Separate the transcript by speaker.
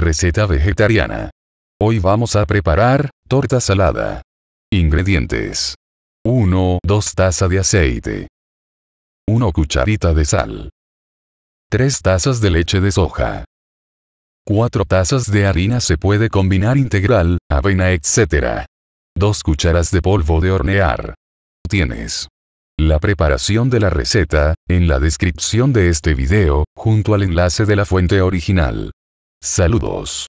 Speaker 1: Receta vegetariana. Hoy vamos a preparar torta salada. Ingredientes. 1, 2 tazas de aceite. 1 cucharita de sal. 3 tazas de leche de soja. 4 tazas de harina se puede combinar integral, avena, etc. 2 cucharas de polvo de hornear. Tienes. La preparación de la receta, en la descripción de este video, junto al enlace de la fuente original. Saludos.